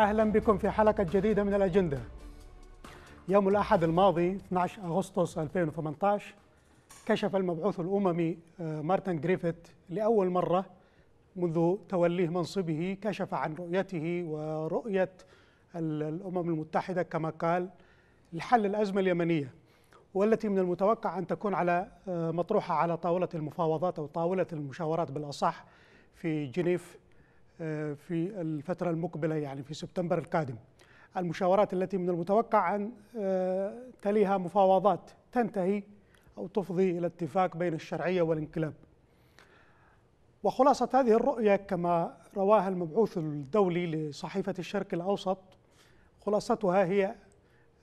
أهلا بكم في حلقة جديدة من الأجندة يوم الأحد الماضي 12 أغسطس 2018 كشف المبعوث الأممي آه، مارتن جريفيث لأول مرة منذ توليه منصبه كشف عن رؤيته ورؤية الأمم المتحدة كما قال لحل الأزمة اليمنية والتي من المتوقع أن تكون على آه، مطروحة على طاولة المفاوضات أو طاولة المشاورات بالأصح في جنيف آه، في الفترة المقبلة يعني في سبتمبر القادم المشاورات التي من المتوقع أن آه، تليها مفاوضات تنتهي أو تفضي إلى اتفاق بين الشرعية والانقلاب وخلاصة هذه الرؤية كما رواها المبعوث الدولي لصحيفة الشرق الأوسط خلاصتها هي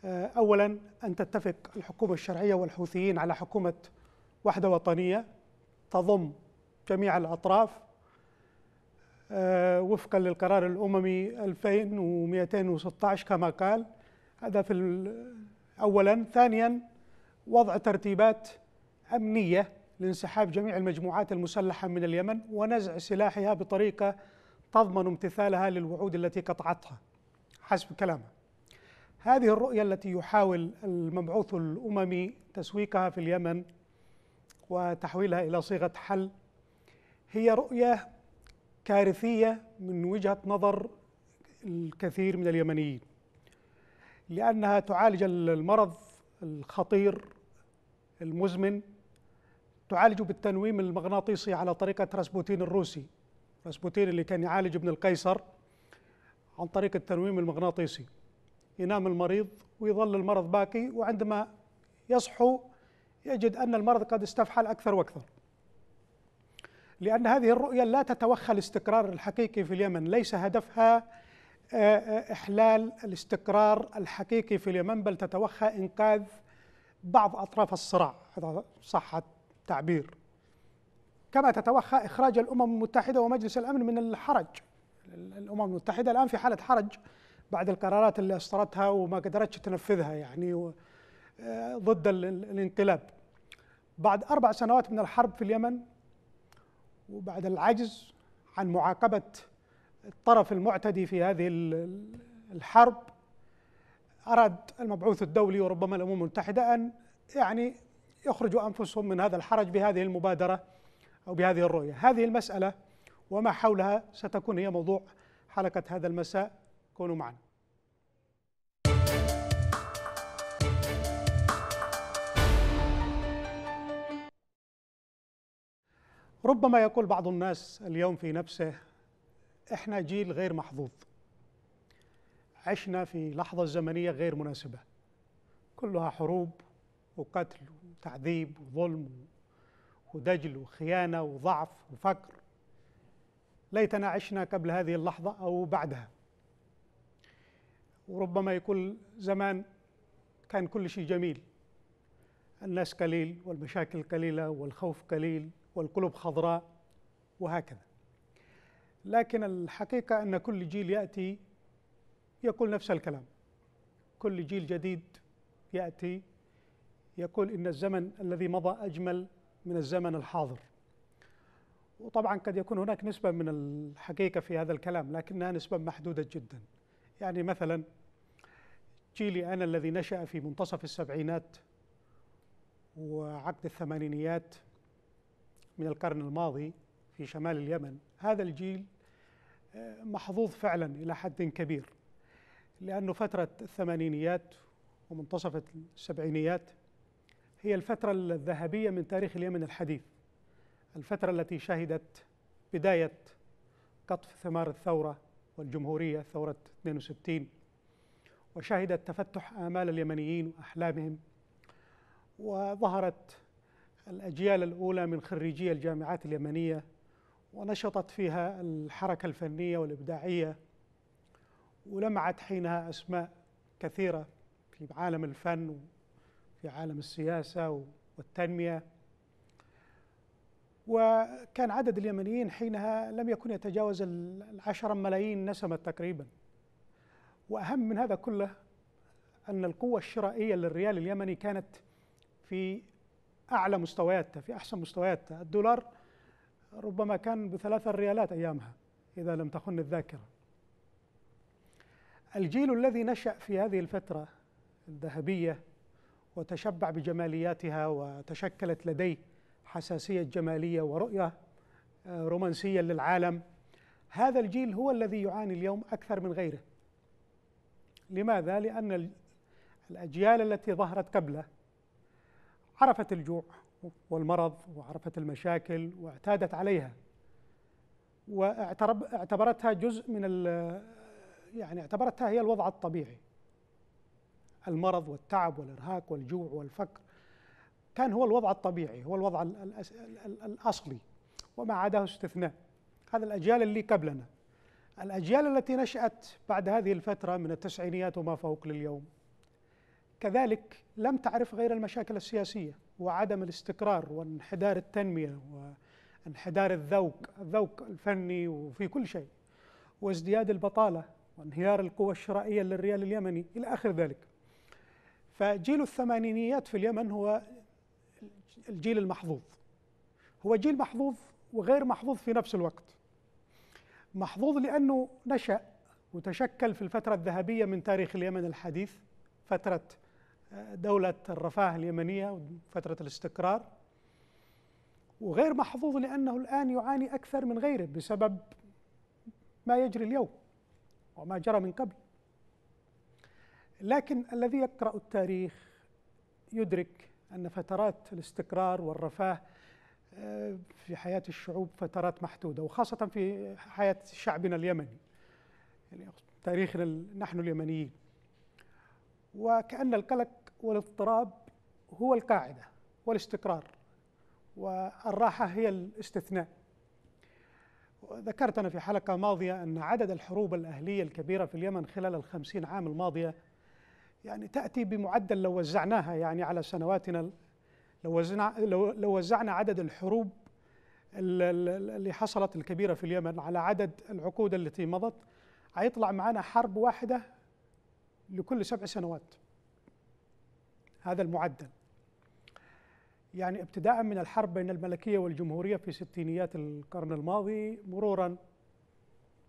آه، أولا أن تتفق الحكومة الشرعية والحوثيين على حكومة وحدة وطنية تضم جميع الأطراف آه، وفقا للقرار الاممي 2216 كما قال هذا في اولا ثانيا وضع ترتيبات امنيه لانسحاب جميع المجموعات المسلحه من اليمن ونزع سلاحها بطريقه تضمن امتثالها للوعود التي قطعتها حسب كلامه هذه الرؤيه التي يحاول المبعوث الاممي تسويقها في اليمن وتحويلها الى صيغه حل هي رؤيه كارثية من وجهة نظر الكثير من اليمنيين لأنها تعالج المرض الخطير المزمن تعالجه بالتنويم المغناطيسي على طريقة راسبوتين الروسي راسبوتين اللي كان يعالج ابن القيصر عن طريق التنويم المغناطيسي ينام المريض ويظل المرض باقي وعندما يصحو يجد أن المرض قد استفحل أكثر وأكثر لأن هذه الرؤية لا تتوخى الاستقرار الحقيقي في اليمن ليس هدفها آه، آه، إحلال الاستقرار الحقيقي في اليمن بل تتوخى إنقاذ بعض أطراف الصراع إذا صح التعبير كما تتوخى إخراج الأمم المتحدة ومجلس الأمن من الحرج الأمم المتحدة الآن في حالة حرج بعد القرارات اللي أصدرتها وما قدرتش تنفذها يعني آه، ضد الانقلاب بعد أربع سنوات من الحرب في اليمن وبعد العجز عن معاقبه الطرف المعتدي في هذه الحرب اراد المبعوث الدولي وربما الامم المتحده ان يعني يخرجوا انفسهم من هذا الحرج بهذه المبادره او بهذه الرؤيه، هذه المساله وما حولها ستكون هي موضوع حلقه هذا المساء كونوا معنا. ربما يقول بعض الناس اليوم في نفسه احنا جيل غير محظوظ عشنا في لحظه زمنيه غير مناسبه كلها حروب وقتل وتعذيب وظلم ودجل وخيانه وضعف وفقر ليتنا عشنا قبل هذه اللحظه او بعدها وربما يقول زمان كان كل شيء جميل الناس قليل والمشاكل قليله والخوف قليل والقلوب خضراء وهكذا لكن الحقيقة أن كل جيل يأتي يقول نفس الكلام كل جيل جديد يأتي يقول إن الزمن الذي مضى أجمل من الزمن الحاضر وطبعا قد يكون هناك نسبة من الحقيقة في هذا الكلام لكنها نسبة محدودة جدا يعني مثلا جيلي أنا الذي نشأ في منتصف السبعينات وعقد الثمانينيات من القرن الماضي في شمال اليمن هذا الجيل آه، محظوظ فعلا إلى حد كبير لأنه فترة الثمانينيات ومنتصف السبعينيات هي الفترة الذهبية من تاريخ اليمن الحديث الفترة التي شهدت بداية قطف ثمار الثورة والجمهورية ثورة 62 وشهدت تفتح آمال اليمنيين وأحلامهم وظهرت الأجيال الأولى من خريجي الجامعات اليمنية ونشطت فيها الحركة الفنية والإبداعية ولمعت حينها أسماء كثيرة في عالم الفن وفي عالم السياسة والتنمية وكان عدد اليمنيين حينها لم يكن يتجاوز العشرة ملايين نسمة تقريبا وأهم من هذا كله أن القوة الشرائية للريال اليمني كانت في اعلى مستوياتها في احسن مستوياتها الدولار ربما كان بثلاثة ريالات ايامها اذا لم تخن الذاكره الجيل الذي نشا في هذه الفتره الذهبيه وتشبع بجمالياتها وتشكلت لديه حساسيه جماليه ورؤيه آه، رومانسيه للعالم هذا الجيل هو الذي يعاني اليوم اكثر من غيره لماذا لان الاجيال التي ظهرت قبله عرفت الجوع والمرض وعرفت المشاكل واعتادت عليها واعتبرتها جزء من يعني اعتبرتها هي الوضع الطبيعي المرض والتعب والارهاق والجوع والفقر كان هو الوضع الطبيعي هو الوضع الاصلي وما عداه استثناء هذا الاجيال اللي قبلنا الاجيال التي نشات بعد هذه الفتره من التسعينيات وما فوق لليوم كذلك لم تعرف غير المشاكل السياسيه وعدم الاستقرار وانحدار التنميه وانحدار الذوق، الذوق الفني وفي كل شيء. وازدياد البطاله وانهيار القوى الشرائيه للريال اليمني الى اخر ذلك. فجيل الثمانينيات في اليمن هو الجيل المحظوظ. هو جيل محظوظ وغير محظوظ في نفس الوقت. محظوظ لانه نشأ وتشكل في الفترة الذهبية من تاريخ اليمن الحديث فترة دولة الرفاه اليمنية وفترة الاستقرار وغير محظوظ لأنه الآن يعاني أكثر من غيره بسبب ما يجري اليوم وما جرى من قبل لكن الذي يقرأ التاريخ يدرك أن فترات الاستقرار والرفاه آه، في حياة الشعوب فترات محدودة وخاصة في حياة شعبنا اليمني يعني تاريخنا نحن اليمنيين وكأن القلق والاضطراب هو القاعدة والاستقرار والراحة هي الاستثناء ذكرت أنا في حلقة ماضية أن عدد الحروب الأهلية الكبيرة في اليمن خلال الخمسين عام الماضية يعني تأتي بمعدل لو وزعناها يعني على سنواتنا لو, وزنا لو, وزعنا عدد الحروب اللي حصلت الكبيرة في اليمن على عدد العقود التي مضت هيطلع معنا حرب واحدة لكل سبع سنوات هذا المعدل يعني ابتداء من الحرب بين الملكية والجمهورية في ستينيات القرن الماضي مرورا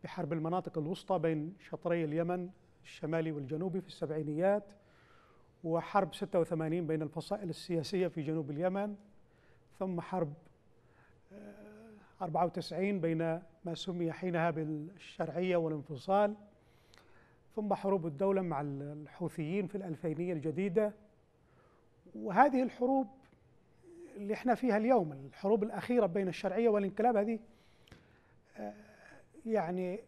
بحرب المناطق الوسطى بين شطري اليمن الشمالي والجنوبي في السبعينيات وحرب 86 بين الفصائل السياسية في جنوب اليمن ثم حرب 94 آه، بين ما سمي حينها بالشرعية والانفصال ثم حروب الدولة مع الحوثيين في الألفينية الجديدة وهذه الحروب اللي احنا فيها اليوم الحروب الأخيرة بين الشرعية والانقلاب هذه آه، يعني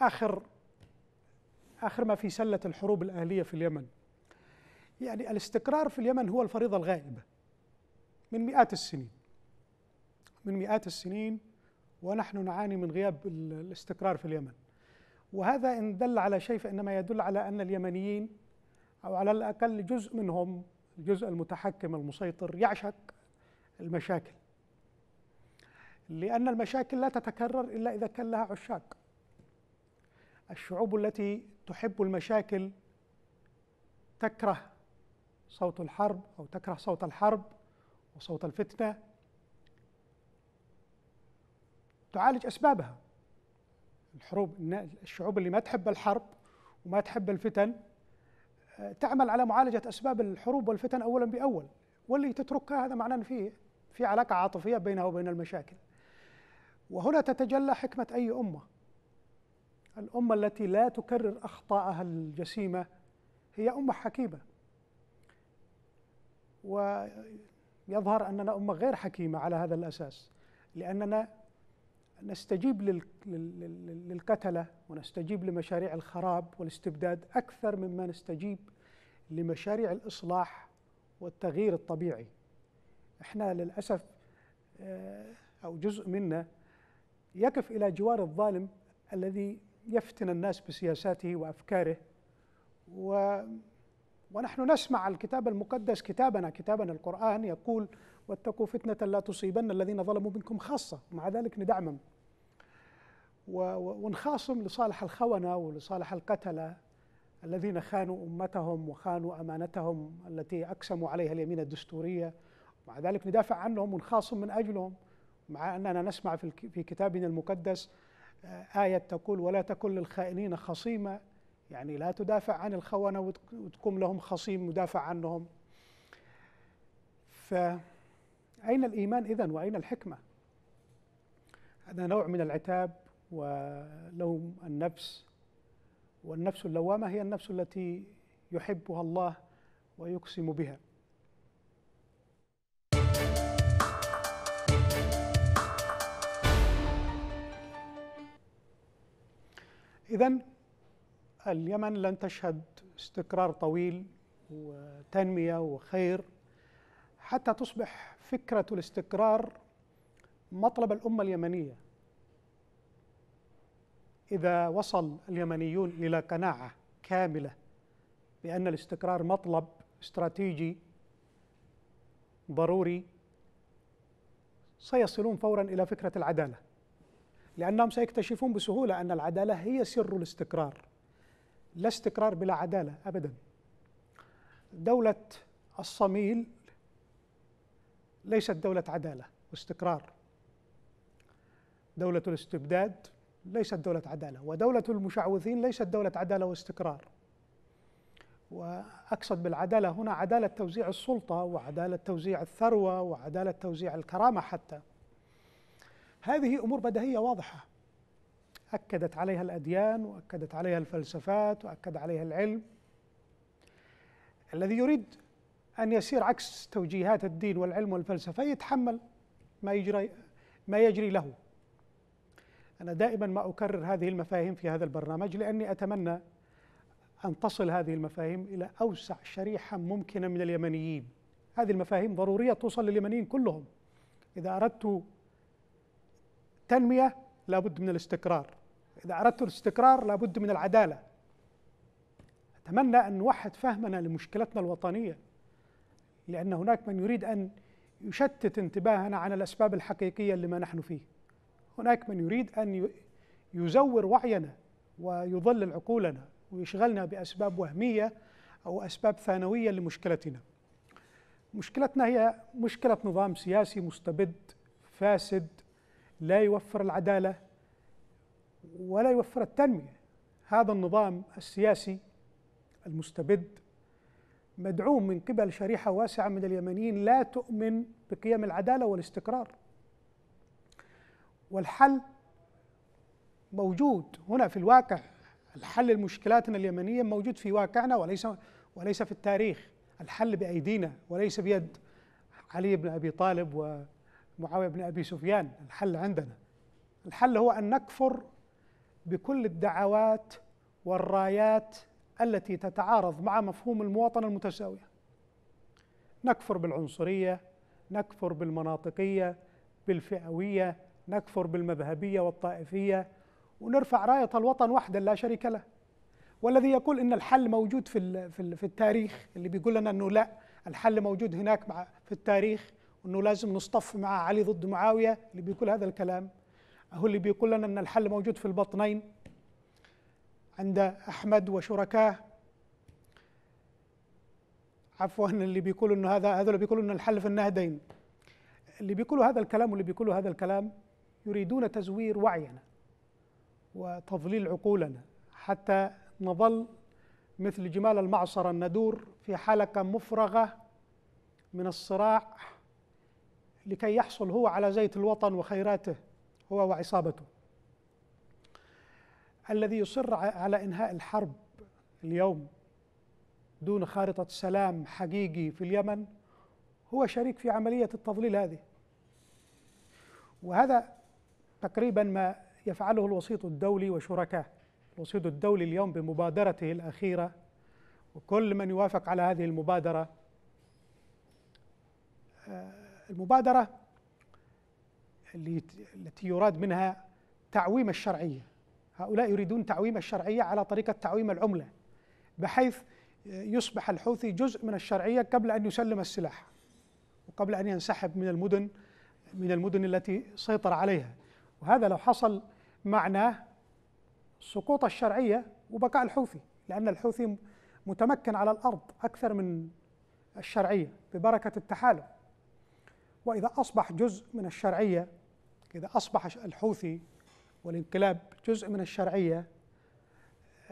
آخر آخر ما في سلة الحروب الأهلية في اليمن يعني الاستقرار في اليمن هو الفريضة الغائبة من مئات السنين من مئات السنين ونحن نعاني من غياب الاستقرار في اليمن وهذا إن دل على شيء فإنما يدل على أن اليمنيين أو على الأقل جزء منهم الجزء المتحكم المسيطر يعشق المشاكل لأن المشاكل لا تتكرر إلا إذا كان لها عشاق الشعوب التي تحب المشاكل تكره صوت الحرب أو تكره صوت الحرب وصوت الفتنة تعالج أسبابها الحروب الشعوب اللي ما تحب الحرب وما تحب الفتن آه، تعمل على معالجة أسباب الحروب والفتن أولا بأول واللي تتركها هذا معناه في في علاقة عاطفية بينها وبين المشاكل وهنا تتجلى حكمة أي أمة الأمة التي لا تكرر أخطاءها الجسيمة هي أمة حكيمة ويظهر أننا أمة غير حكيمة على هذا الأساس لأننا نستجيب للكتلة ونستجيب لمشاريع الخراب والاستبداد أكثر مما نستجيب لمشاريع الإصلاح والتغيير الطبيعي احنا للأسف آه، أو جزء منا يقف إلى جوار الظالم الذي يفتن الناس بسياساته وأفكاره و ونحن نسمع الكتاب المقدس كتابنا كتابنا القرآن يقول واتقوا فتنة لا تصيبن الذين ظلموا منكم خاصة مع ذلك ندعمهم ونخاصم لصالح الخونة ولصالح القتلة الذين خانوا أمتهم وخانوا أمانتهم التي أقسموا عليها اليمين الدستورية مع ذلك ندافع عنهم ونخاصم من أجلهم مع أننا نسمع في كتابنا المقدس آه، آية تقول ولا تكن للخائنين خصيمه يعني لا تدافع عن الخونة وتقوم لهم خصيم مدافع عنهم فأين الإيمان إذن وأين الحكمة هذا نوع من العتاب ولهم النفس والنفس اللوامة هي النفس التي يحبها الله ويقسم بها إذا اليمن لن تشهد استقرار طويل وتنمية وخير حتى تصبح فكرة الاستقرار مطلب الأمة اليمنية إذا وصل اليمنيون إلى قناعة كاملة بأن الاستقرار مطلب استراتيجي ضروري سيصلون فورا إلى فكرة العدالة لأنهم سيكتشفون بسهولة أن العدالة هي سر الاستقرار لا استقرار بلا عدالة أبدا دولة الصميل ليست دولة عدالة واستقرار دولة الاستبداد ليست دولة عدالة ودولة المشعوذين ليست دولة عدالة واستقرار وأقصد بالعدالة هنا عدالة توزيع السلطة وعدالة توزيع الثروة وعدالة توزيع الكرامة حتى هذه أمور بديهية واضحة أكدت عليها الأديان وأكدت عليها الفلسفات وأكد عليها العلم الذي يريد أن يسير عكس توجيهات الدين والعلم والفلسفة يتحمل ما يجري ما يجري له أنا دائما ما أكرر هذه المفاهيم في هذا البرنامج لأني أتمنى أن تصل هذه المفاهيم إلى أوسع شريحة ممكنة من اليمنيين هذه المفاهيم ضرورية توصل لليمنيين كلهم إذا أردت تنمية لابد من الاستقرار إذا أردت الاستقرار لابد من العدالة أتمنى أن نوحد فهمنا لمشكلتنا الوطنية لأن هناك من يريد أن يشتت انتباهنا عن الأسباب الحقيقية لما نحن فيه هناك من يريد أن يزور وعينا ويضلل عقولنا ويشغلنا بأسباب وهمية أو أسباب ثانوية لمشكلتنا مشكلتنا هي مشكلة نظام سياسي مستبد فاسد لا يوفر العدالة ولا يوفر التنمية هذا النظام السياسي المستبد مدعوم من قبل شريحة واسعة من اليمنيين لا تؤمن بقيم العدالة والاستقرار والحل موجود هنا في الواقع الحل لمشكلاتنا اليمنية موجود في واقعنا وليس وليس في التاريخ الحل بأيدينا وليس بيد علي بن أبي طالب ومعاوية بن أبي سفيان الحل عندنا الحل هو أن نكفر بكل الدعوات والرايات التي تتعارض مع مفهوم المواطنة المتساوية نكفر بالعنصرية نكفر بالمناطقية بالفئوية نكفر بالمذهبية والطائفية ونرفع راية الوطن وحدا لا شريك له والذي يقول ان الحل موجود في في التاريخ اللي بيقول لنا انه لا الحل موجود هناك مع في التاريخ وانه لازم نصطف مع علي ضد معاويه اللي بيقول هذا الكلام هو اللي بيقول لنا ان الحل موجود في البطنين عند احمد وشركاه عفوا اللي بيقولوا انه هذا هذول بيقولوا ان الحل في النهدين اللي بيقولوا هذا الكلام واللي بيقولوا هذا الكلام يريدون تزوير وعينا وتضليل عقولنا حتى نظل مثل جمال المعصرة الندور في حلقة مفرغة من الصراع لكي يحصل هو على زيت الوطن وخيراته هو وعصابته الذي يصر على انهاء الحرب اليوم دون خارطه سلام حقيقي في اليمن هو شريك في عمليه التضليل هذه وهذا تقريبا ما يفعله الوسيط الدولي وشركائه الوسيط الدولي اليوم بمبادرته الأخيرة وكل من يوافق على هذه المبادرة آه، المبادرة التي يراد منها تعويم الشرعية هؤلاء يريدون تعويم الشرعية على طريقة تعويم العملة بحيث يصبح الحوثي جزء من الشرعية قبل أن يسلم السلاح وقبل أن ينسحب من المدن من المدن التي سيطر عليها وهذا لو حصل معناه سقوط الشرعية وبقاء الحوثي لأن الحوثي متمكن على الأرض أكثر من الشرعية ببركة التحالف وإذا أصبح جزء من الشرعية إذا أصبح الحوثي والانقلاب جزء من الشرعية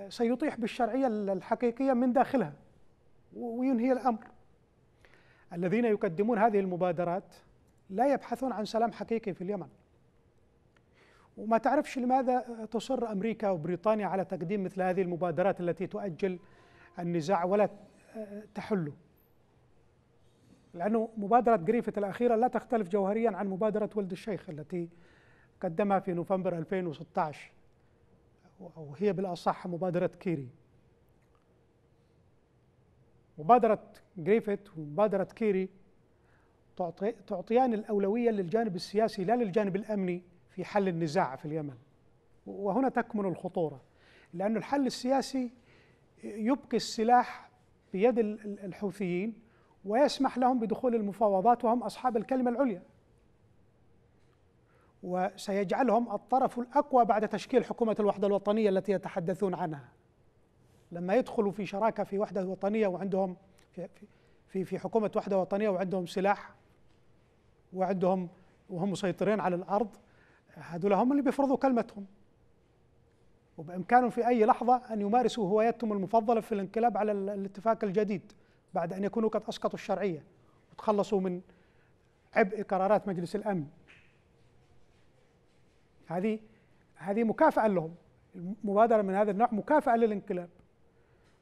سيطيح بالشرعية الحقيقية من داخلها وينهي الأمر الذين يقدمون هذه المبادرات لا يبحثون عن سلام حقيقي في اليمن وما تعرفش لماذا تصر أمريكا وبريطانيا على تقديم مثل هذه المبادرات التي تؤجل النزاع ولا تحله لأنه مبادرة جريفت الأخيرة لا تختلف جوهريا عن مبادرة ولد الشيخ التي قدمها في نوفمبر 2016 وهي بالأصح مبادرة كيري مبادرة جريفيث ومبادرة كيري تعطيان الأولوية للجانب السياسي لا للجانب الأمني في حل النزاع في اليمن وهنا تكمن الخطورة لأن الحل السياسي يبقي السلاح بيد الحوثيين ويسمح لهم بدخول المفاوضات وهم أصحاب الكلمة العليا وسيجعلهم الطرف الأقوى بعد تشكيل حكومة الوحدة الوطنية التي يتحدثون عنها لما يدخلوا في شراكة في وحدة وطنية وعندهم في, في, في حكومة وحدة وطنية وعندهم سلاح وعندهم وهم مسيطرين على الأرض هذول هم اللي بيفرضوا كلمتهم وبإمكانهم في أي لحظة أن يمارسوا هوايتهم المفضلة في الانقلاب على الاتفاق الجديد بعد أن يكونوا قد أسقطوا الشرعية وتخلصوا من عبء قرارات مجلس الأمن هذه هذه مكافأة لهم المبادرة من هذا النوع مكافأة للانقلاب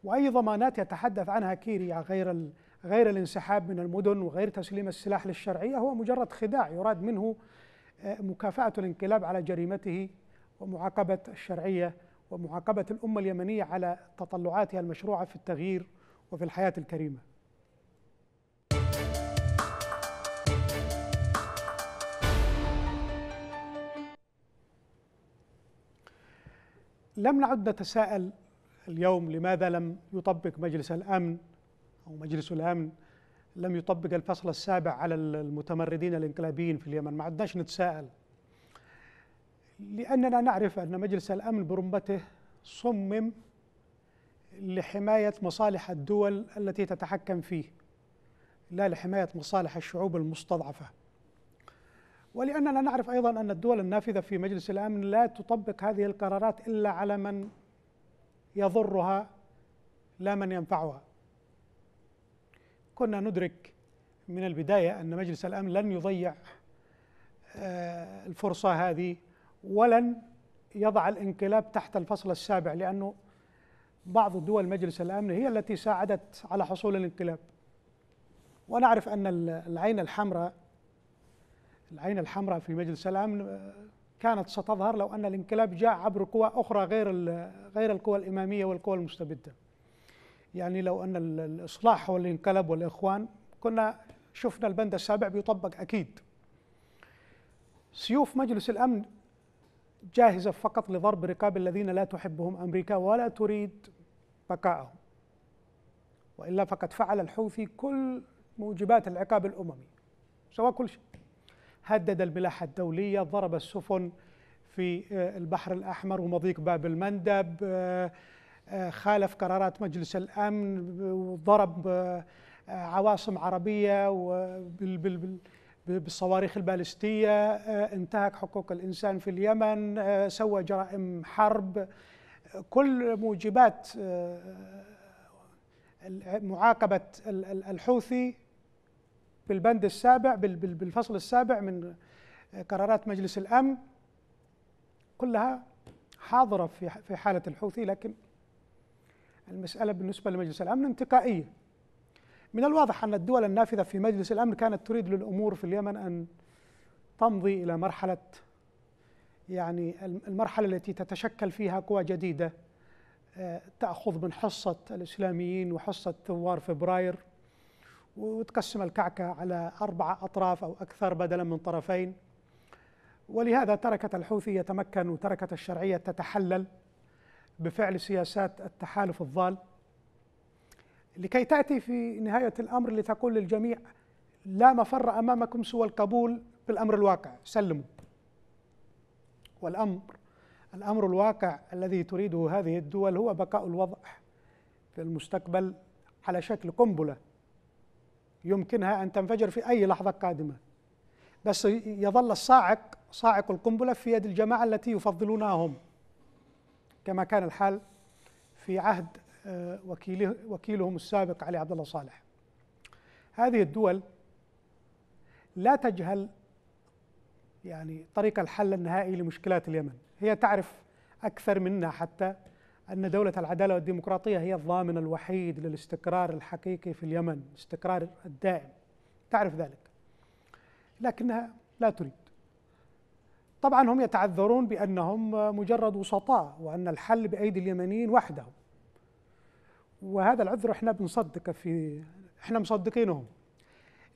وأي ضمانات يتحدث عنها كيري غير غير الانسحاب من المدن وغير تسليم السلاح للشرعية هو مجرد خداع يراد منه مكافأة الانقلاب على جريمته ومعاقبة الشرعية ومعاقبة الأمة اليمنية على تطلعاتها المشروعة في التغيير وفي الحياة الكريمة لم نعد نتساءل اليوم لماذا لم يطبق مجلس الأمن أو مجلس الأمن لم يطبق الفصل السابع على المتمردين الانقلابيين في اليمن ما عدناش نتساءل لأننا نعرف أن مجلس الأمن برمته صمم لحماية مصالح الدول التي تتحكم فيه لا لحماية مصالح الشعوب المستضعفة ولأننا نعرف أيضا أن الدول النافذة في مجلس الأمن لا تطبق هذه القرارات إلا على من يضرها لا من ينفعها كنا ندرك من البداية أن مجلس الأمن لن يضيع آه، الفرصة هذه ولن يضع الانقلاب تحت الفصل السابع لأنه بعض دول مجلس الأمن هي التي ساعدت على حصول الانقلاب ونعرف أن العين الحمراء العين الحمراء في مجلس الأمن آه، كانت ستظهر لو أن الانقلاب جاء عبر قوى أخرى غير غير القوى الإمامية والقوى المستبدة يعني لو أن الإصلاح هو اللي انقلب والإخوان كنا شفنا البند السابع بيطبق أكيد سيوف مجلس الأمن جاهزة فقط لضرب رقاب الذين لا تحبهم أمريكا ولا تريد بقاءهم وإلا فقد فعل الحوثي كل موجبات العقاب الأممي سواء كل شيء هدد الملاحة الدولية ضرب السفن في آه، البحر الأحمر ومضيق باب المندب آه، آه، خالف قرارات مجلس الامن وضرب آه، آه، عواصم عربيه بالصواريخ البالستيه انتهك حقوق الانسان في اليمن سوى جرائم حرب كل موجبات معاقبه الحوثي بالبند السابع بالفصل السابع من قرارات مجلس الامن كلها حاضره في حاله الحوثي لكن المسألة بالنسبة لمجلس الأمن انتقائية من الواضح أن الدول النافذة في مجلس الأمن كانت تريد للأمور في اليمن أن تمضي إلى مرحلة يعني المرحلة التي تتشكل فيها قوى جديدة آه، تأخذ من حصة الإسلاميين وحصة ثوار فبراير وتقسم الكعكة على أربعة أطراف أو أكثر بدلا من طرفين ولهذا تركت الحوثي يتمكن وتركت الشرعية تتحلل بفعل سياسات التحالف الضال لكي تأتي في نهاية الأمر لتقول للجميع لا مفر أمامكم سوى القبول بالأمر الواقع سلموا والأمر الأمر الواقع الذي تريده هذه الدول هو بقاء الوضع في المستقبل على شكل قنبلة يمكنها أن تنفجر في أي لحظة قادمة بس يظل الصاعق صاعق القنبلة في يد الجماعة التي يفضلونها هم كما كان الحال في عهد آه، وكيله وكيلهم السابق علي عبد الله صالح هذه الدول لا تجهل يعني طريق الحل النهائي لمشكلات اليمن هي تعرف أكثر منا حتى أن دولة العدالة والديمقراطية هي الضامن الوحيد للاستقرار الحقيقي في اليمن الاستقرار الدائم تعرف ذلك لكنها لا تريد طبعا هم يتعذرون بأنهم مجرد وسطاء وأن الحل بأيدي اليمنيين وحدهم وهذا العذر احنا بنصدقه في احنا مصدقينهم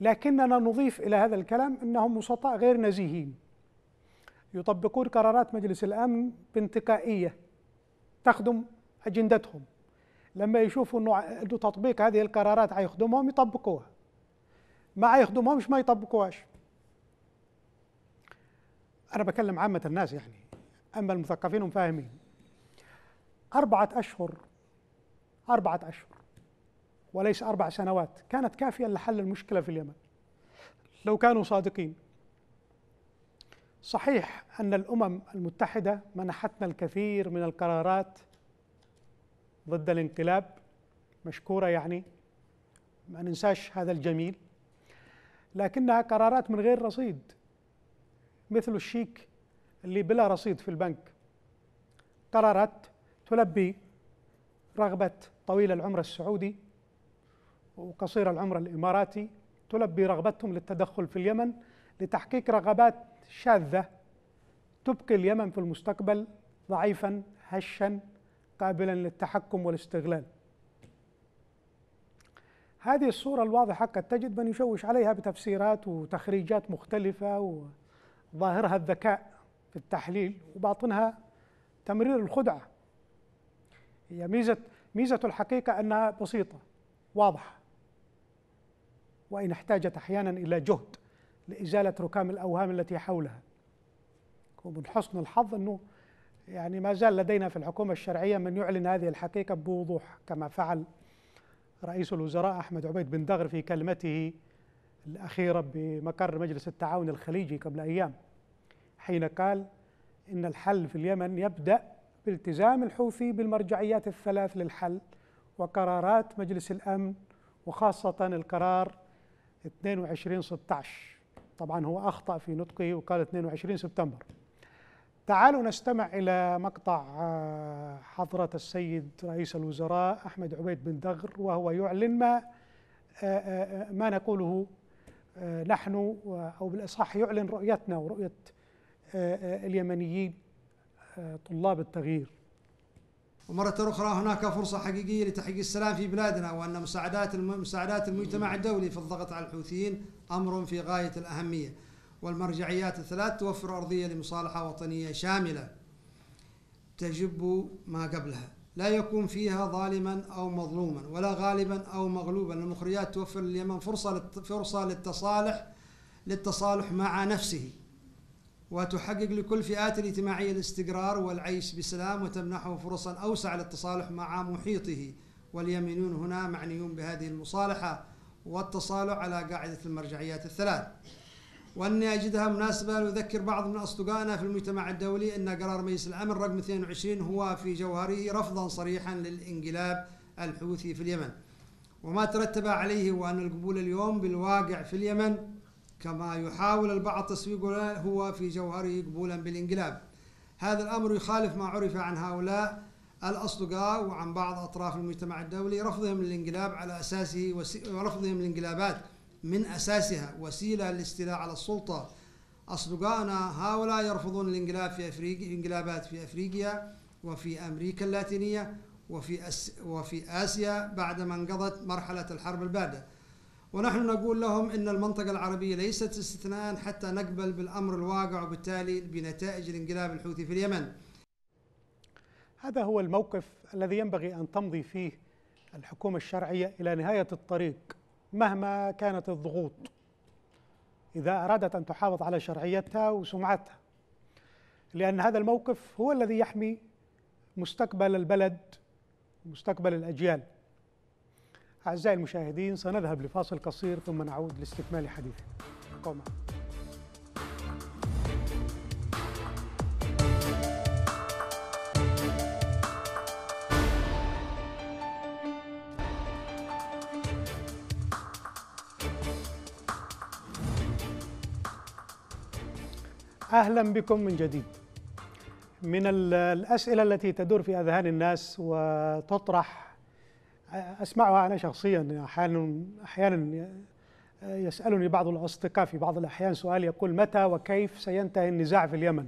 لكننا نضيف إلى هذا الكلام أنهم وسطاء غير نزيهين يطبقون قرارات مجلس الأمن بانتقائية تخدم أجندتهم لما يشوفوا أنه تطبيق هذه القرارات حيخدمهم يطبقوها ما هيخدمهمش ما يطبقوهاش أنا بكلم عامة الناس يعني أما المثقفين هم فاهمين أربعة أشهر أربعة أشهر وليس أربع سنوات كانت كافية لحل المشكلة في اليمن لو كانوا صادقين صحيح أن الأمم المتحدة منحتنا الكثير من القرارات ضد الانقلاب مشكورة يعني ما ننساش هذا الجميل لكنها قرارات من غير رصيد مثل الشيك اللي بلا رصيد في البنك قررت تلبي رغبة طويل العمر السعودي وقصير العمر الإماراتي تلبي رغبتهم للتدخل في اليمن لتحقيق رغبات شاذة تبقي اليمن في المستقبل ضعيفا هشا قابلا للتحكم والاستغلال هذه الصورة الواضحة قد تجد من يشوش عليها بتفسيرات وتخريجات مختلفة و... ظاهرها الذكاء في التحليل وباطنها تمرير الخدعة هي ميزة ميزة الحقيقة أنها بسيطة واضحة وإن احتاجت أحيانا إلى جهد لإزالة ركام الأوهام التي حولها ومن حسن الحظ أنه يعني ما زال لدينا في الحكومة الشرعية من يعلن هذه الحقيقة بوضوح كما فعل رئيس الوزراء أحمد عبيد بن دغر في كلمته الأخيرة بمقر مجلس التعاون الخليجي قبل أيام حين قال إن الحل في اليمن يبدأ بالتزام الحوثي بالمرجعيات الثلاث للحل وقرارات مجلس الأمن وخاصة القرار 2216 طبعا هو أخطأ في نطقه وقال 22 سبتمبر تعالوا نستمع إلى مقطع آه، حضرة السيد رئيس الوزراء أحمد عبيد بن دغر وهو يعلن ما آه، آه، ما نقوله آه، نحن أو بالإصح يعلن رؤيتنا ورؤية آه، آه، اليمنيين طلاب التغيير ومرة أخرى هناك فرصة حقيقية لتحقيق السلام في بلادنا وأن مساعدات مساعدات المجتمع الدولي في الضغط على الحوثيين أمر في غاية الأهمية والمرجعيات الثلاث توفر أرضية لمصالحة وطنية شاملة تجب ما قبلها لا يكون فيها ظالما أو مظلوما ولا غالبا أو مغلوبا المخرجات توفر لليمن فرصة فرصة للتصالح للتصالح مع نفسه وتحقق لكل فئات الاجتماعية الاستقرار والعيش بسلام وتمنحه فرصا أوسع للتصالح مع محيطه واليمنيون هنا معنيون بهذه المصالحة والتصالح على قاعدة المرجعيات الثلاث وأني أجدها مناسبة لأذكر بعض من أصدقائنا في المجتمع الدولي أن قرار مجلس الامن رقم 22 هو في جوهره رفضا صريحا للانقلاب الحوثي في اليمن وما ترتب عليه هو أن القبول اليوم بالواقع في اليمن كما يحاول البعض تسويقه هو في جوهره قبولا بالانقلاب هذا الأمر يخالف ما عرف عن هؤلاء الأصدقاء وعن بعض أطراف المجتمع الدولي رفضهم للانقلاب على أساسه ورفضهم للانقلابات من أساسها وسيلة للاستيلاء على السلطة أصدقائنا هؤلاء يرفضون الانقلاب في أفريقيا انقلابات في أفريقيا وفي أمريكا اللاتينية وفي أس وفي آسيا بعدما انقضت مرحلة الحرب الباردة ونحن نقول لهم إن المنطقة العربية ليست استثناء حتى نقبل بالأمر الواقع وبالتالي بنتائج الانقلاب الحوثي في اليمن هذا هو الموقف الذي ينبغي أن تمضي فيه الحكومة الشرعية إلى نهاية الطريق مهما كانت الضغوط إذا أرادت أن تحافظ على شرعيتها وسمعتها لأن هذا الموقف هو الذي يحمي مستقبل البلد مستقبل الأجيال أعزائي المشاهدين سنذهب لفاصل قصير ثم نعود لاستكمال حديثنا قوموا أهلا بكم من جديد من الأسئلة التي تدور في أذهان الناس وتطرح أسمعها أنا شخصيا أحيانا أحيانا يسألني بعض الأصدقاء في بعض الأحيان سؤال يقول متى وكيف سينتهي النزاع في اليمن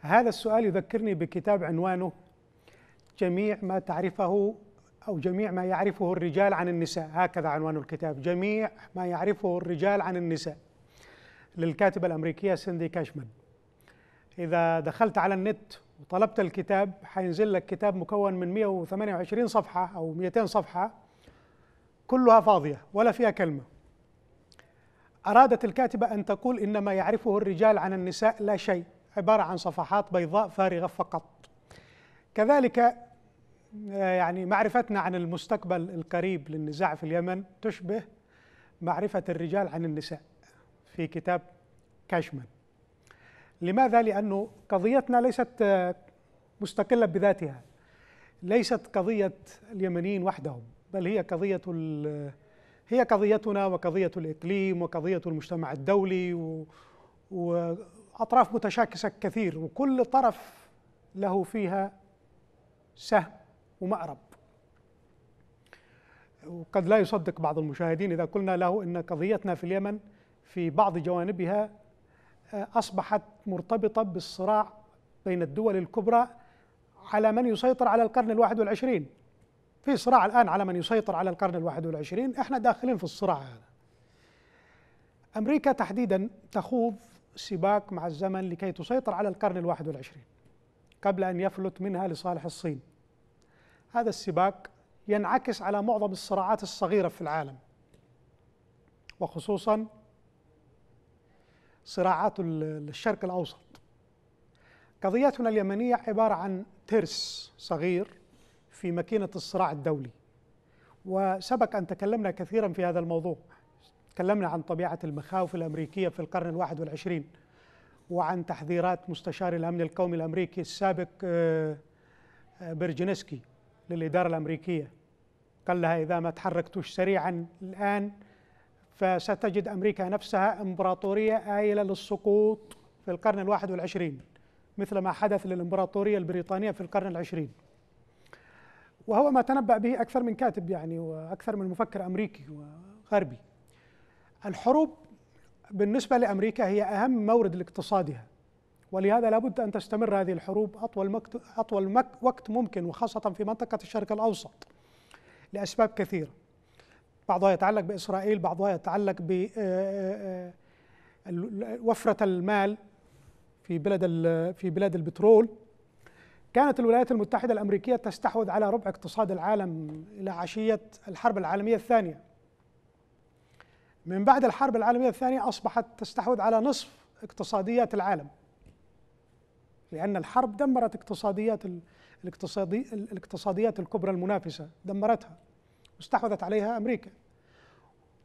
هذا السؤال يذكرني بكتاب عنوانه جميع ما تعرفه أو جميع ما يعرفه الرجال عن النساء هكذا عنوان الكتاب جميع ما يعرفه الرجال عن النساء للكاتبة الأمريكية سندي كاشمان إذا دخلت على النت وطلبت الكتاب حينزل لك كتاب مكون من 128 صفحة أو 200 صفحة كلها فاضية ولا فيها كلمة أرادت الكاتبة أن تقول إن ما يعرفه الرجال عن النساء لا شيء عبارة عن صفحات بيضاء فارغة فقط كذلك آه، يعني معرفتنا عن المستقبل القريب للنزاع في اليمن تشبه معرفة الرجال عن النساء في كتاب كاشمان لماذا؟ لأنه قضيتنا ليست آه، مستقلة بذاتها ليست قضية اليمنيين وحدهم بل هي قضية هي قضيتنا وقضية الإقليم وقضية المجتمع الدولي و... وأطراف متشاكسة كثير وكل طرف له فيها سهم ومأرب وقد لا يصدق بعض المشاهدين إذا قلنا له أن قضيتنا في اليمن في بعض جوانبها آه، اصبحت مرتبطه بالصراع بين الدول الكبرى على من يسيطر على القرن الواحد والعشرين في صراع الآن على من يسيطر على القرن الواحد والعشرين احنا داخلين في الصراع هذا أمريكا تحديدا تخوض سباق مع الزمن لكي تسيطر على القرن الواحد والعشرين قبل أن يفلت منها لصالح الصين هذا السباق ينعكس على معظم الصراعات الصغيرة في العالم وخصوصا صراعات الشرق الاوسط. قضيتنا اليمنيه عباره عن ترس صغير في ماكينه الصراع الدولي. وسبق ان تكلمنا كثيرا في هذا الموضوع. تكلمنا عن طبيعه المخاوف الامريكيه في القرن الواحد والعشرين وعن تحذيرات مستشار الامن القومي الامريكي السابق آه، آه، برجنسكي للاداره الامريكيه قال لها اذا ما تحركتوش سريعا الان فستجد أمريكا نفسها إمبراطورية آيلة للسقوط في القرن الواحد والعشرين مثل ما حدث للإمبراطورية البريطانية في القرن العشرين وهو ما تنبأ به أكثر من كاتب يعني وأكثر من مفكر أمريكي وغربي الحروب بالنسبة لأمريكا هي أهم مورد لاقتصادها ولهذا لابد أن تستمر هذه الحروب أطول, مكت... أطول مك... وقت ممكن وخاصة في منطقة الشرق الأوسط لأسباب كثيرة بعضها يتعلق بإسرائيل بعضها يتعلق ب آه، آه، آه، وفرة المال في بلد في بلاد البترول كانت الولايات المتحدة الأمريكية تستحوذ على ربع اقتصاد العالم إلى عشية الحرب العالمية الثانية من بعد الحرب العالمية الثانية أصبحت تستحوذ على نصف اقتصاديات العالم لأن الحرب دمرت اقتصاديات الاقتصادي الاقتصاديات الكبرى المنافسة دمرتها واستحوذت عليها أمريكا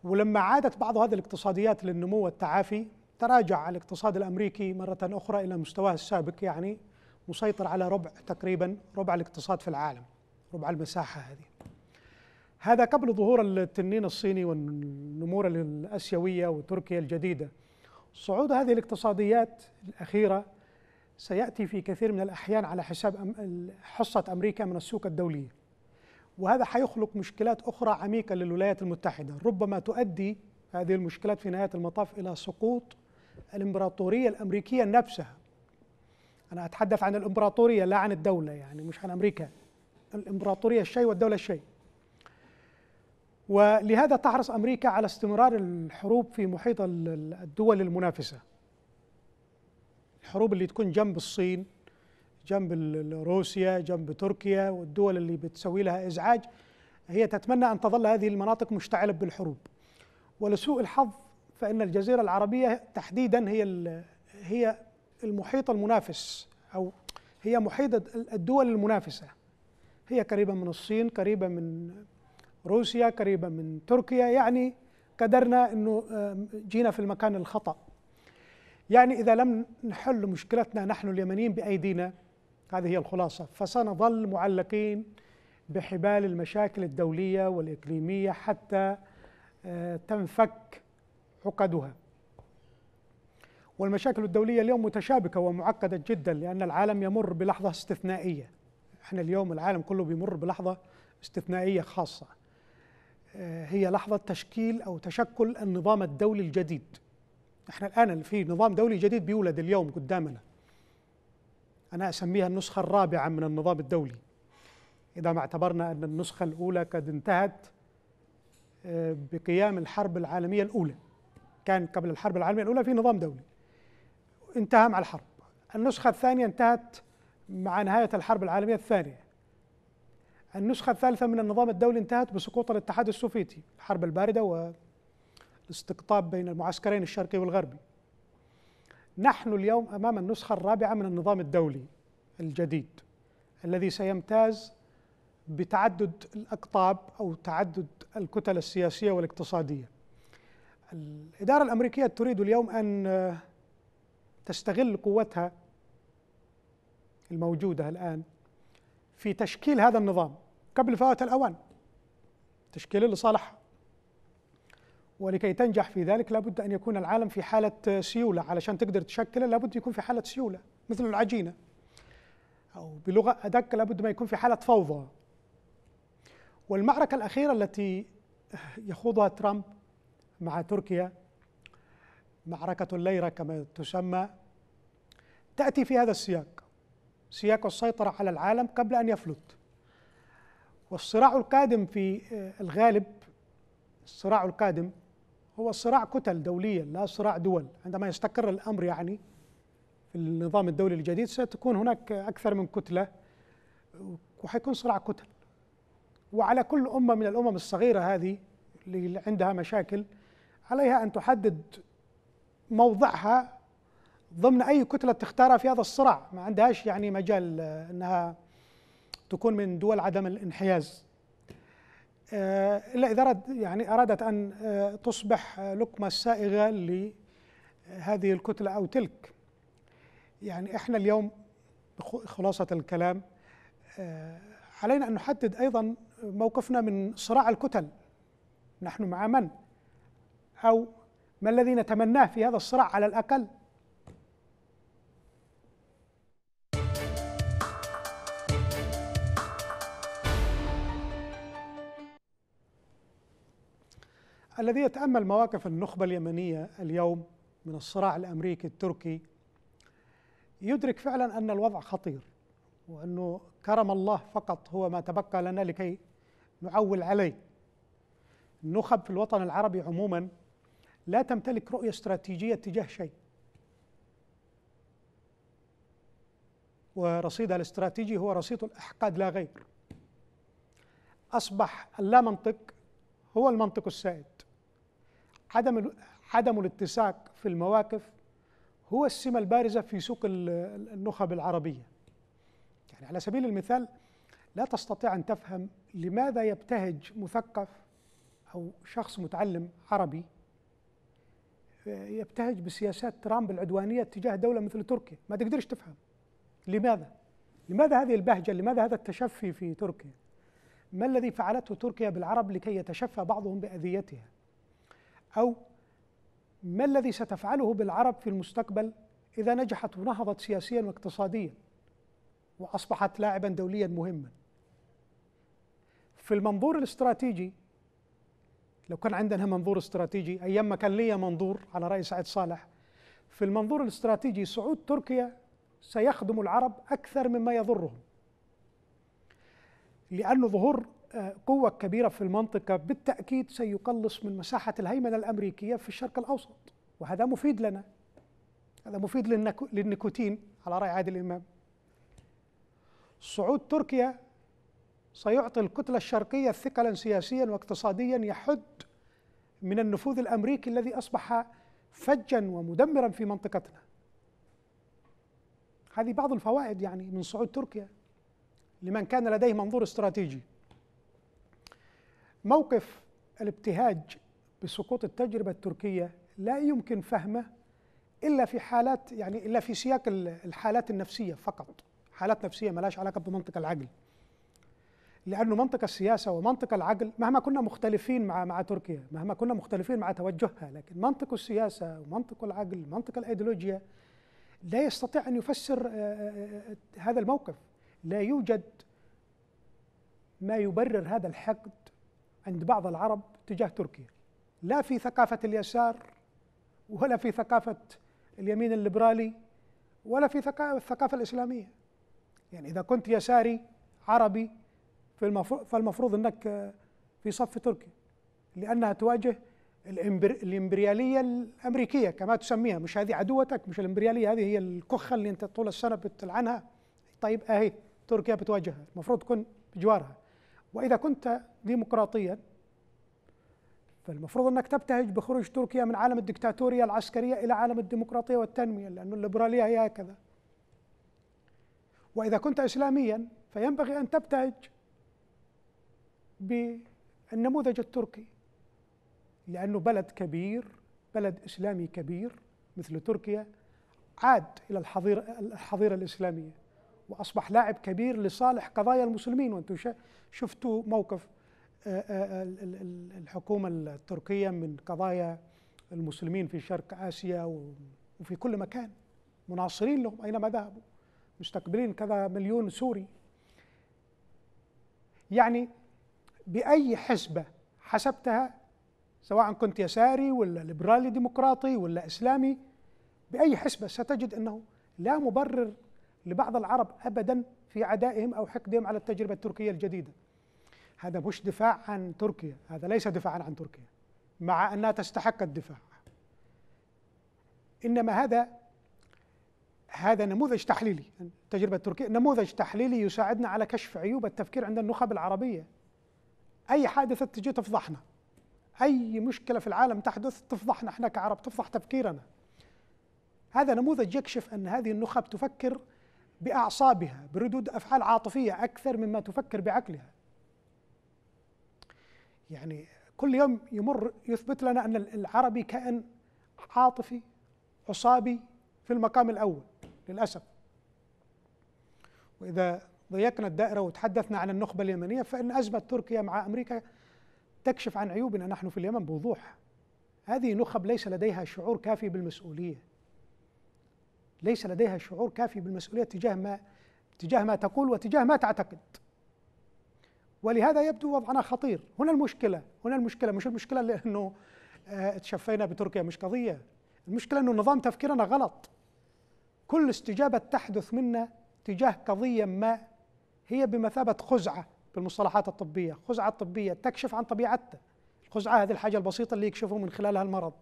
ولما عادت بعض هذه الاقتصاديات للنمو والتعافي تراجع الاقتصاد الأمريكي مرة أخرى إلى مستواه السابق يعني مسيطر على ربع تقريبا ربع الاقتصاد في العالم ربع المساحة هذه هذا قبل ظهور التنين الصيني والنمور الآسيوية وتركيا الجديدة صعود هذه الاقتصاديات الأخيرة سيأتي في كثير من الأحيان على حساب حصة أمريكا من السوق الدوليه وهذا حيخلق مشكلات أخرى عميقة للولايات المتحدة ربما تؤدي هذه المشكلات في نهاية المطاف إلى سقوط الإمبراطورية الأمريكية نفسها أنا أتحدث عن الإمبراطورية لا عن الدولة يعني مش عن أمريكا الإمبراطورية الشيء والدولة الشيء ولهذا تحرص أمريكا على استمرار الحروب في محيط الدول المنافسة الحروب اللي تكون جنب الصين جنب روسيا جنب تركيا والدول اللي بتسوي لها إزعاج هي تتمنى أن تظل هذه المناطق مشتعلة بالحروب ولسوء الحظ فإن الجزيرة العربية تحديدا هي هي المحيط المنافس أو هي محيط الدول المنافسة هي قريبة من الصين قريبة من روسيا قريبة من تركيا يعني قدرنا أنه جينا في المكان الخطأ يعني إذا لم نحل مشكلتنا نحن اليمنيين بأيدينا هذه هي الخلاصة فسنظل معلقين بحبال المشاكل الدولية والإقليمية حتى آه، تنفك عقدها والمشاكل الدولية اليوم متشابكة ومعقدة جدا لأن العالم يمر بلحظة استثنائية احنا اليوم العالم كله بيمر بلحظة استثنائية خاصة آه، هي لحظة تشكيل أو تشكل النظام الدولي الجديد احنا الآن في نظام دولي جديد بيولد اليوم قدامنا أنا أسميها النسخة الرابعة من النظام الدولي إذا ما اعتبرنا أن النسخة الأولى قد انتهت آه، بقيام الحرب العالمية الأولى كان قبل الحرب العالمية الأولى في نظام دولي انتهى مع الحرب النسخة الثانية انتهت مع نهاية الحرب العالمية الثانية النسخة الثالثة من النظام الدولي انتهت بسقوط الاتحاد السوفيتي الحرب الباردة والاستقطاب بين المعسكرين الشرقي والغربي نحن اليوم امام النسخه الرابعه من النظام الدولي الجديد الذي سيمتاز بتعدد الاقطاب او تعدد الكتل السياسيه والاقتصاديه. الاداره الامريكيه تريد اليوم ان تستغل قوتها الموجوده الان في تشكيل هذا النظام قبل فوات الاوان تشكيل لصالحها ولكي تنجح في ذلك لابد ان يكون العالم في حاله سيوله علشان تقدر تشكله لابد يكون في حاله سيوله مثل العجينه او بلغه ادق لابد ما يكون في حاله فوضى والمعركه الاخيره التي يخوضها ترامب مع تركيا معركه الليره كما تسمى تاتي في هذا السياق سياق السيطره على العالم قبل ان يفلت والصراع القادم في الغالب الصراع القادم هو صراع كتل دولية لا صراع دول عندما يستقر الأمر يعني في النظام الدولي الجديد ستكون هناك أكثر من كتلة وحيكون صراع كتل وعلى كل أمة من الأمم الصغيرة هذه اللي عندها مشاكل عليها أن تحدد موضعها ضمن أي كتلة تختارها في هذا الصراع ما عندهاش يعني مجال آه، أنها تكون من دول عدم الانحياز إلا آه، إذا أراد يعني أرادت أن آه، تصبح لقمة سائغة لهذه الكتلة أو تلك يعني إحنا اليوم خلاصة الكلام آه، علينا أن نحدد أيضا موقفنا من صراع الكتل نحن مع من أو ما الذي نتمناه في هذا الصراع على الأقل الذي يتامل مواقف النخبه اليمنيه اليوم من الصراع الامريكي التركي يدرك فعلا ان الوضع خطير وانه كرم الله فقط هو ما تبقى لنا لكي نعول عليه. النخب في الوطن العربي عموما لا تمتلك رؤيه استراتيجيه تجاه شيء. ورصيدها الاستراتيجي هو رصيد الاحقاد لا غير. اصبح اللامنطق هو المنطق السائد. عدم عدم الاتساق في المواقف هو السمه البارزه في سوق النخب العربيه. يعني على سبيل المثال لا تستطيع ان تفهم لماذا يبتهج مثقف او شخص متعلم عربي آه، يبتهج بسياسات ترامب العدوانيه تجاه دوله مثل تركيا، ما تقدرش تفهم. لماذا؟ لماذا هذه البهجه؟ لماذا هذا التشفي في تركيا؟ ما الذي فعلته تركيا بالعرب لكي يتشفى بعضهم باذيتها؟ أو ما الذي ستفعله بالعرب في المستقبل إذا نجحت ونهضت سياسيا واقتصاديا وأصبحت لاعبا دوليا مهما في المنظور الاستراتيجي لو كان عندنا منظور استراتيجي أيام ما كان لي منظور على رأي سعد صالح في المنظور الاستراتيجي صعود تركيا سيخدم العرب أكثر مما يضرهم لأن ظهور قوة كبيرة في المنطقة بالتأكيد سيقلص من مساحة الهيمنة الأمريكية في الشرق الأوسط وهذا مفيد لنا هذا مفيد للنيكوتين على رأي عادل إمام صعود تركيا سيعطي الكتلة الشرقية ثقلا سياسيا واقتصاديا يحد من النفوذ الأمريكي الذي أصبح فجا ومدمرا في منطقتنا هذه بعض الفوائد يعني من صعود تركيا لمن كان لديه منظور استراتيجي موقف الابتهاج بسقوط التجربة التركية لا يمكن فهمه إلا في حالات يعني إلا في سياق الحالات النفسية فقط حالات نفسية ما لهاش علاقة بمنطق العقل لأنه منطق السياسة ومنطق العقل مهما كنا مختلفين مع مع تركيا مهما كنا مختلفين مع توجهها لكن منطق السياسة ومنطق العقل منطق الأيديولوجيا لا يستطيع أن يفسر آه، آه، آه، هذا الموقف لا يوجد ما يبرر هذا الحقد عند بعض العرب تجاه تركيا لا في ثقافة اليسار ولا في ثقافة اليمين الليبرالي ولا في الثقافة الإسلامية يعني إذا كنت يساري عربي فالمفروض أنك آه، في صف تركيا لأنها تواجه الإمبريالية الأمريكية كما تسميها مش هذه عدوتك مش الإمبريالية هذه هي الكخة اللي أنت طول السنة بتلعنها طيب أهي تركيا بتواجهها المفروض تكون بجوارها وإذا كنت ديمقراطيا فالمفروض أنك تبتهج بخروج تركيا من عالم الدكتاتورية العسكرية إلى عالم الديمقراطية والتنمية لأن الليبرالية هي هكذا وإذا كنت إسلاميا فينبغي أن تبتهج بالنموذج التركي لأنه بلد كبير بلد إسلامي كبير مثل تركيا عاد إلى الحظيرة الحظيرة الإسلامية واصبح لاعب كبير لصالح قضايا المسلمين وانتم شفتوا موقف آه، آه، الحكومه التركيه من قضايا المسلمين في شرق اسيا وفي كل مكان مناصرين لهم اينما ذهبوا مستقبلين كذا مليون سوري يعني باي حسبه حسبتها سواء كنت يساري ولا ليبرالي ديمقراطي ولا اسلامي باي حسبه ستجد انه لا مبرر لبعض العرب أبدا في عدائهم أو حقدهم على التجربة التركية الجديدة هذا مش دفاع عن تركيا هذا ليس دفاعا عن تركيا مع أنها تستحق الدفاع إنما هذا هذا نموذج تحليلي التجربة التركية نموذج تحليلي يساعدنا على كشف عيوب التفكير عند النخب العربية أي حادثة تجي تفضحنا أي مشكلة في العالم تحدث تفضحنا احنا كعرب تفضح تفكيرنا هذا نموذج يكشف أن هذه النخب تفكر باعصابها بردود افعال عاطفيه اكثر مما تفكر بعقلها يعني كل يوم يمر يثبت لنا ان العربي كائن عاطفي عصابي في المقام الاول للاسف واذا ضيقنا الدائره وتحدثنا عن النخبه اليمنيه فان ازمه تركيا مع امريكا تكشف عن عيوبنا نحن في اليمن بوضوح هذه نخب ليس لديها شعور كافي بالمسؤوليه ليس لديها شعور كافي بالمسؤولية تجاه ما تجاه ما تقول وتجاه ما تعتقد ولهذا يبدو وضعنا خطير هنا المشكلة هنا المشكلة مش المشكلة لأنه آه، تشفينا بتركيا مش قضية المشكلة أنه نظام تفكيرنا غلط كل استجابة تحدث منا تجاه قضية ما هي بمثابة خزعة بالمصطلحات الطبية خزعة طبية تكشف عن طبيعتها الخزعة هذه الحاجة البسيطة اللي يكشفه من خلالها المرض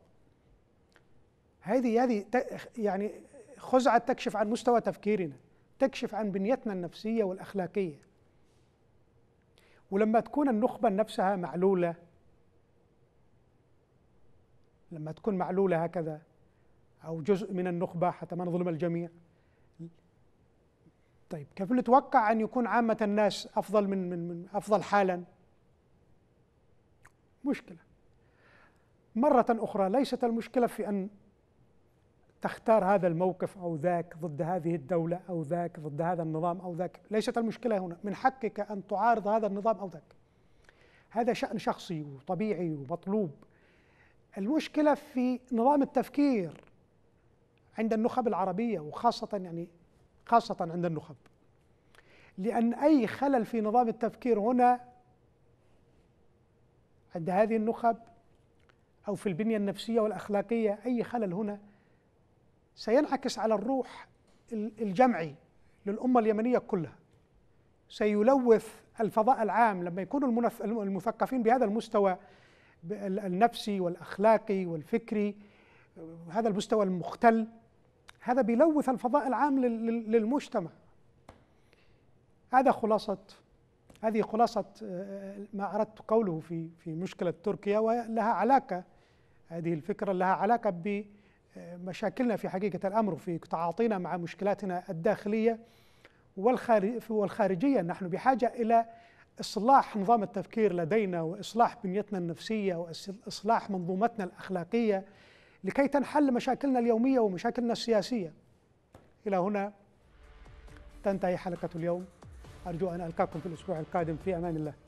هذه هذه يعني خزعة تكشف عن مستوى تفكيرنا تكشف عن بنيتنا النفسية والأخلاقية ولما تكون النخبة نفسها معلولة لما تكون معلولة هكذا أو جزء من النخبة حتى ما نظلم الجميع طيب كيف نتوقع أن يكون عامة الناس أفضل من, من, من أفضل حالا مشكلة مرة أخرى ليست المشكلة في أن تختار هذا الموقف أو ذاك ضد هذه الدولة أو ذاك ضد هذا النظام أو ذاك ليست المشكلة هنا من حقك أن تعارض هذا النظام أو ذاك هذا شأن شخصي وطبيعي ومطلوب المشكلة في نظام التفكير عند النخب العربية وخاصة يعني خاصة عند النخب لأن أي خلل في نظام التفكير هنا عند هذه النخب أو في البنية النفسية والأخلاقية أي خلل هنا سينعكس على الروح الجمعي للأمة اليمنية كلها سيلوث الفضاء العام لما يكون المثقفين بهذا المستوى النفسي والأخلاقي والفكري هذا المستوى المختل هذا بيلوث الفضاء العام للمجتمع هذا خلاصة هذه خلاصة آه، ما أردت قوله في في مشكلة تركيا ولها علاقة هذه الفكرة لها علاقة ب مشاكلنا في حقيقة الأمر وفي تعاطينا مع مشكلاتنا الداخلية والخارجية نحن بحاجة إلى إصلاح نظام التفكير لدينا وإصلاح بنيتنا النفسية وإصلاح منظومتنا الأخلاقية لكي تنحل مشاكلنا اليومية ومشاكلنا السياسية إلى هنا تنتهي حلقة اليوم أرجو أن ألقاكم في الأسبوع القادم في أمان الله